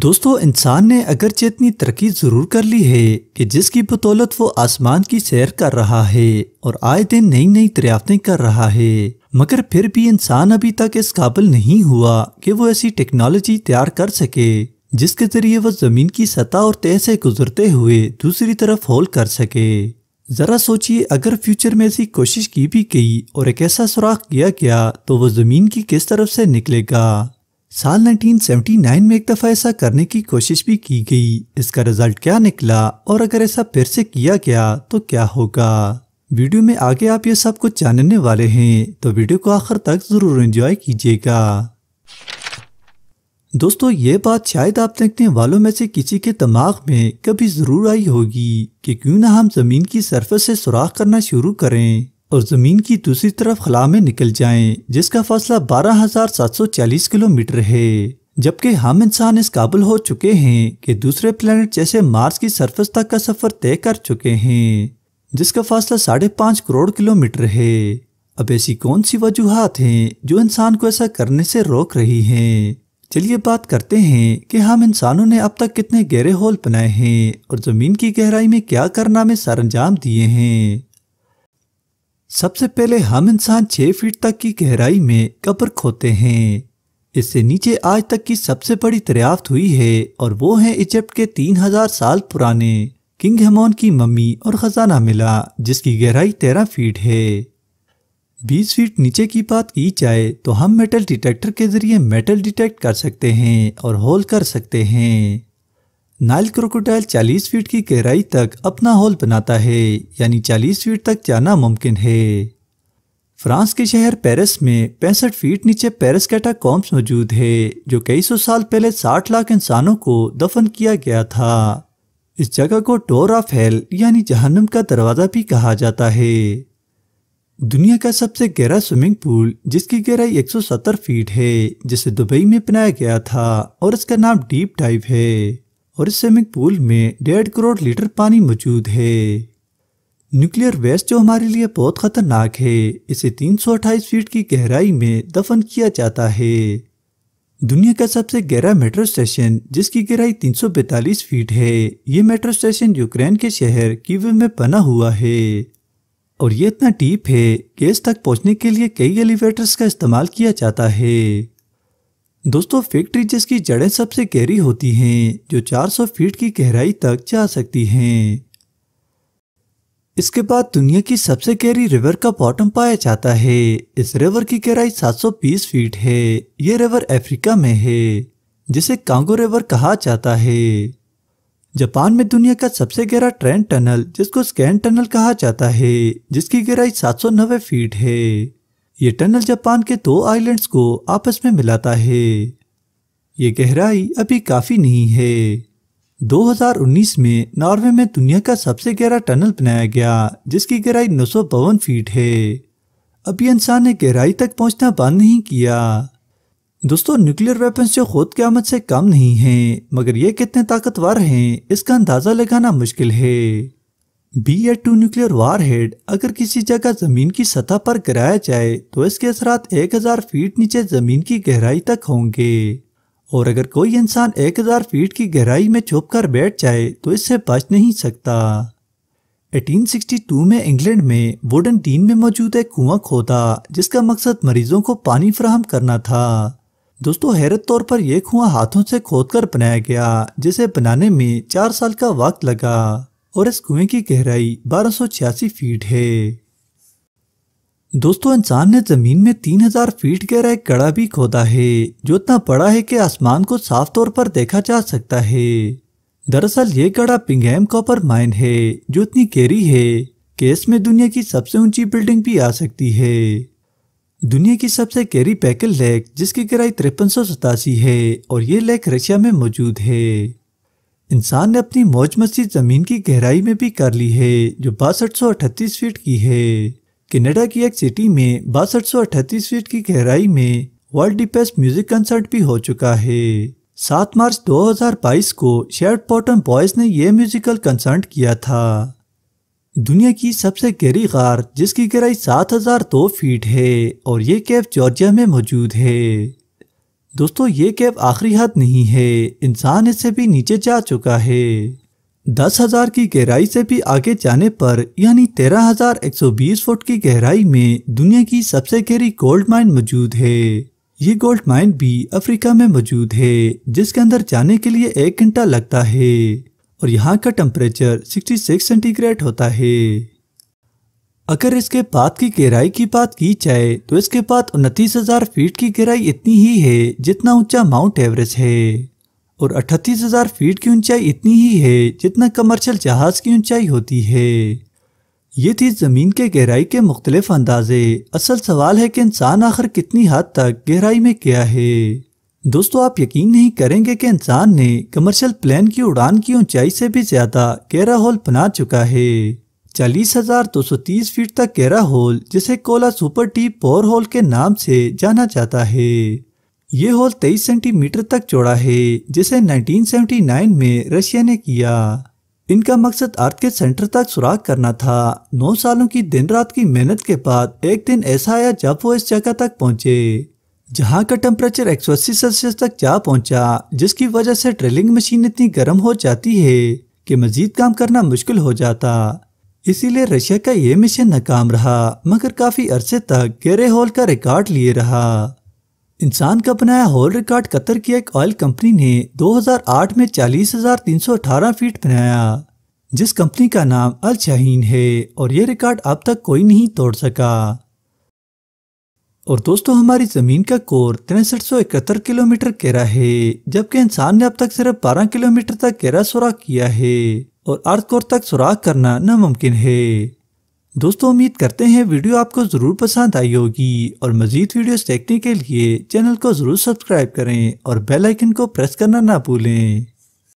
दोस्तों इंसान ने अगरचे इतनी तरक्की ज़रूर कर ली है कि जिसकी बदौलत वो आसमान की सैर कर रहा है और आए दिन नई नई दरियाफ्तें कर रहा है मगर फिर भी इंसान अभी तक इस काबिल नहीं हुआ कि वो ऐसी टेक्नोलॉजी तैयार कर सके जिसके जरिए वह ज़मीन की सतह और तय से गुजरते हुए दूसरी तरफ होल कर सके ज़रा सोचिए अगर फ्यूचर में ऐसी कोशिश की भी गई और एक ऐसा सुराख किया गया तो वह ज़मीन की किस तरफ से निकलेगा साल 1979 में एक दफ़ा ऐसा करने की कोशिश भी की गई इसका रिजल्ट क्या निकला और अगर ऐसा फिर से किया गया तो क्या होगा वीडियो में आगे आप ये सब कुछ जानने वाले हैं तो वीडियो को आखिर तक ज़रूर एंजॉय कीजिएगा दोस्तों ये बात शायद आप देखने वालों में से किसी के दिमाग में कभी ज़रूर आई होगी कि क्यों ना हम ज़मीन की सरफेस से सुराख करना शुरू करें और ज़मीन की दूसरी तरफ खला में निकल जाएं जिसका फासला 12,740 किलोमीटर है जबकि हम इंसान इस काबिल हो चुके हैं कि दूसरे प्लेनेट जैसे मार्स की सरफेस तक का सफ़र तय कर चुके हैं जिसका फासला साढ़े पांच करोड़ किलोमीटर है अब ऐसी कौन सी वजूहत हैं जो इंसान को ऐसा करने से रोक रही हैं चलिए बात करते हैं कि हम इंसानों ने अब तक कितने गहरे होल बनाए हैं और ज़मीन की गहराई में क्या करना में अंजाम दिए हैं सबसे पहले हम इंसान छह फीट तक की गहराई में कब्र खोते हैं इससे नीचे आज तक की सबसे बड़ी दरियाफ्त हुई है और वो है इजिप्ट के 3000 साल पुराने किंग हेमोन की मम्मी और खजाना मिला जिसकी गहराई 13 फीट है 20 फीट नीचे की बात की जाए तो हम मेटल डिटेक्टर के जरिए मेटल डिटेक्ट कर सकते हैं और होल कर सकते हैं नाइल क्रोकोटाइल 40 फीट की गहराई तक अपना होल बनाता है यानी 40 फीट तक जाना मुमकिन है फ्रांस के शहर पेरिस में पैंसठ फीट नीचे पेरिस कॉम्स मौजूद है जो कई सौ साल पहले 60 लाख इंसानों को दफन किया गया था इस जगह को टोर ऑफ हेल यानी जहन्नम का दरवाज़ा भी कहा जाता है दुनिया का सबसे गहरा स्विमिंग पूल जिसकी गहराई 170 फीट है जिसे दुबई में बनाया गया था और इसका नाम डीप डाइव है और इस स्विमिंग पूल में डेढ़ करोड़ लीटर पानी मौजूद है न्यूक्लियर वेस्ट जो हमारे लिए बहुत खतरनाक है इसे 328 फीट की गहराई में दफन किया जाता है दुनिया का सबसे गहरा मेट्रो स्टेशन जिसकी गहराई 345 फीट है ये मेट्रो स्टेशन यूक्रेन के शहर कीव में बना हुआ है और ये इतना डीप है कि इस तक पहुंचने के लिए कई एलिवेटर्स का इस्तेमाल किया जाता है दोस्तों फैक्ट्री जिसकी जड़ें सबसे गहरी होती हैं जो 400 फीट की गहराई तक जा सकती हैं इसके बाद दुनिया की सबसे गहरी रिवर का बॉटम पाया जाता है इस रिवर की गहराई 720 फीट है ये रिवर अफ्रीका में है जिसे कांगो रिवर कहा जाता है जापान में दुनिया का सबसे गहरा ट्रेन टनल जिसको स्कैन टनल कहा जाता है जिसकी गहराई सात फीट है ये टनल जापान के दो आइलैंड्स को आपस में मिलाता है ये गहराई अभी काफ़ी नहीं है 2019 में नॉर्वे में दुनिया का सबसे गहरा टनल बनाया गया जिसकी गहराई नौ फीट है अभी इंसान ने गहराई तक पहुंचना बंद नहीं किया दोस्तों न्यूक्लियर वेपन्स जो खुद के आमद से कम नहीं हैं मगर ये कितने ताकतवर हैं इसका अंदाज़ा लगाना मुश्किल है B A two nuclear warhead अगर किसी जगह जमीन की सतह पर गिराया जाए तो इसके असर एक हजार फीट नीचे जमीन की गहराई तक होंगे और अगर कोई इंसान एक हजार फीट की गहराई में छुप कर बैठ जाए तो इससे बच नहीं सकता 1862 में इंग्लैंड में वुडन टीन में मौजूद एक कुआं खोदा जिसका मकसद मरीजों को पानी फ्राहम करना था दोस्तों हैरत तौर पर यह कुआं हाथों से खोदकर बनाया गया जिसे बनाने में चार साल का वक्त लगा और इस कुएं की गहराई बारह फीट है दोस्तों इंसान ने जमीन में 3000 फीट गहरा एक गड़ा भी खोदा है जो इतना बड़ा है कि आसमान को साफ तौर पर देखा जा सकता है दरअसल ये गड़ा पिंगहम कॉपर माइन है जो इतनी गहरी है कि इसमें दुनिया की सबसे ऊंची बिल्डिंग भी आ सकती है दुनिया की सबसे गहरी पैकल लेक जिसकी गहराई तिरपन है और ये लेक रशिया में मौजूद है इंसान ने अपनी मौज मस्ती जमीन की गहराई में भी कर ली है जो बासठ फीट की है कनाडा की एक सिटी में बासठ फीट की गहराई में वर्ल्ड डीपेस्ट म्यूजिक कंसर्ट भी हो चुका है सात मार्च 2022 को शेयर पॉटन बॉयज ने यह म्यूजिकल कंसर्ट किया था दुनिया की सबसे गहरी गार जिसकी गहराई 7002 फीट है और ये कैफ जॉर्जिया में मौजूद है दोस्तों ये कैब आखिरी हद नहीं है इंसान इससे भी नीचे जा चुका है दस हजार की गहराई से भी आगे जाने पर यानी तेरह हजार एक सौ बीस फुट की गहराई में दुनिया की सबसे गहरी गोल्ड माइन मौजूद है ये गोल्ड माइन भी अफ्रीका में मौजूद है जिसके अंदर जाने के लिए एक घंटा लगता है और यहाँ का टेम्परेचर सिक्सटी सिक्स सेंटीग्रेड होता है अगर इसके बाद की गहराई की बात की जाए तो इसके बाद उनतीस हजार फीट की गहराई इतनी ही है जितना ऊंचा माउंट एवरेस्ट है और अठतीस हजार फीट की ऊंचाई इतनी ही है जितना कमर्शियल जहाज की ऊंचाई होती है ये थी ज़मीन के गहराई के मुख्तलिफ अंदाजे असल सवाल है कि इंसान आखिर कितनी हद तक गहराई में क्या है दोस्तों आप यकीन नहीं करेंगे कि इंसान ने कमर्शियल प्लेन की उड़ान की ऊंचाई से भी ज्यादा गहरा होल बना चुका है चालीस हजार दो सौ तीस फीट तक गहरा होल जिसे Kola super deep bore hole के नाम से जाना जाता है ये होल तेईस सेंटीमीटर तक चौड़ा है जिसे 1979 में रशिया ने किया इनका मकसद अर्थ के सेंटर तक सुराख करना था नौ सालों की दिन रात की मेहनत के बाद एक दिन ऐसा आया जब वो इस जगह तक पहुंचे जहां का टेम्परेचर एक सेल्सियस तक जा पहुंचा जिसकी वजह से ड्रिलिंग मशीन इतनी गर्म हो जाती है कि मजीद काम करना मुश्किल हो जाता इसीलिए रशिया का ये मिशन नाकाम रहा मगर काफी अरसे तक गेरे हॉल का रिकॉर्ड लिए रहा इंसान का बनाया हॉल रिकॉर्ड कतर की एक ऑयल कंपनी ने 2008 में 40,318 फीट बनाया जिस कंपनी का नाम अल शाहीन है और यह रिकॉर्ड अब तक कोई नहीं तोड़ सका और दोस्तों हमारी ज़मीन का कोर तिरसठ सौ इकहत्तर किलोमीटर केरा है जबकि इंसान ने अब तक सिर्फ 12 किलोमीटर तक केरा सुराख किया है और अर्थ कोर तक सुराख करना नामुमकिन है दोस्तों उम्मीद करते हैं वीडियो आपको ज़रूर पसंद आई होगी और मज़ीद वीडियोस देखने के लिए चैनल को ज़रूर सब्सक्राइब करें और बेल आइकन को प्रेस करना ना भूलें